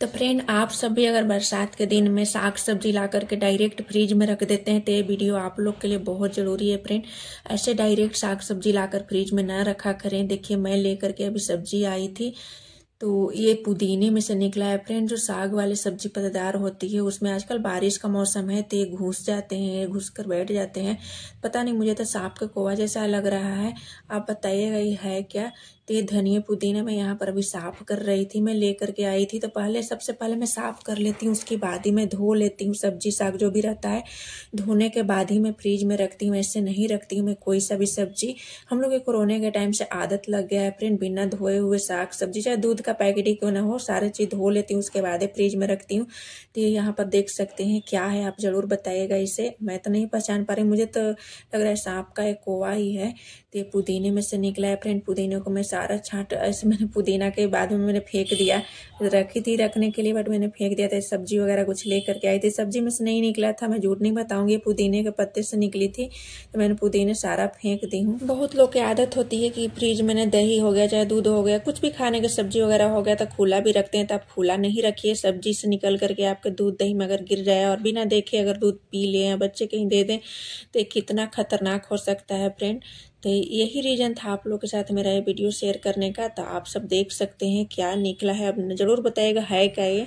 तो फ्रेंड आप सब भी अगर बरसात के दिन में साग सब्जी ला करके डायरेक्ट फ्रिज में रख देते हैं तो ये वीडियो आप लोग के लिए बहुत ज़रूरी है फ्रेंड ऐसे डायरेक्ट साग सब्जी लाकर फ्रिज में ना रखा करें देखिए मैं लेकर के अभी सब्जी आई थी तो ये पुदीने में से निकला है फ्रेंड जो साग वाली सब्जी पत्तेदार होती है उसमें आजकल बारिश का मौसम है तो ये घुस जाते हैं घुस कर बैठ जाते हैं पता नहीं मुझे तो सांप का कोवा जैसा लग रहा है आप बताइएगा ये है क्या तो ये धनिया पुदीना मैं यहाँ पर अभी साफ़ कर रही थी मैं ले करके आई थी तो पहले सबसे पहले मैं साफ़ कर लेती हूँ उसके बाद ही मैं धो लेती हूँ सब्जी साग जो भी रहता है धोने के बाद ही मैं फ्रिज में रखती हूँ ऐसे नहीं रखती हूँ मैं कोई सा भी सब्जी हम लोग के कोरोना के टाइम से आदत लग गया है फ्रेंड बिना धोए हुए साग सब्जी चाहे दूध का पैकेट ही क्यों ना हो सारे चीज़ धो लेती हूँ उसके बाद फ्रिज में रखती हूँ तो ये यहाँ पर देख सकते हैं क्या है आप ज़रूर बताइएगा इसे मैं तो नहीं पहचान पा रही मुझे तो लग रहा है सांप का एक कोवा ही है तो ये पुदीने में से निकला है फ्रेंड पुदीने को मैं सारा छाट ऐसे मैंने पुदीना के बाद में मैंने फेंक दिया रखी थी रखने के लिए बट मैंने फेंक दिया था सब्जी वगैरह कुछ ले करके आई थी सब्जी में से नहीं निकला था मैं झूठ नहीं बताऊंगी पुदीने के पत्ते से निकली थी तो मैंने पुदीने सारा फेंक दी हूँ बहुत लोग की आदत होती है कि फ्रिज में दही हो गया चाहे दूध हो गया कुछ भी खाने की सब्जी वगैरह हो गया तो खुला भी रखते हैं तो आप खुला नहीं रखिए सब्जी से निकल करके आपके दूध दही में अगर गिर जाए और बिना देखे अगर दूध पी लें या बच्चे कहीं दे दें तो कितना खतरनाक हो सकता है फ्रेंड तो यही रीज़न था आप लोगों के साथ मेरा ये वीडियो शेयर करने का तो आप सब देख सकते हैं क्या निकला है अब ज़रूर बताएगा है क्या ये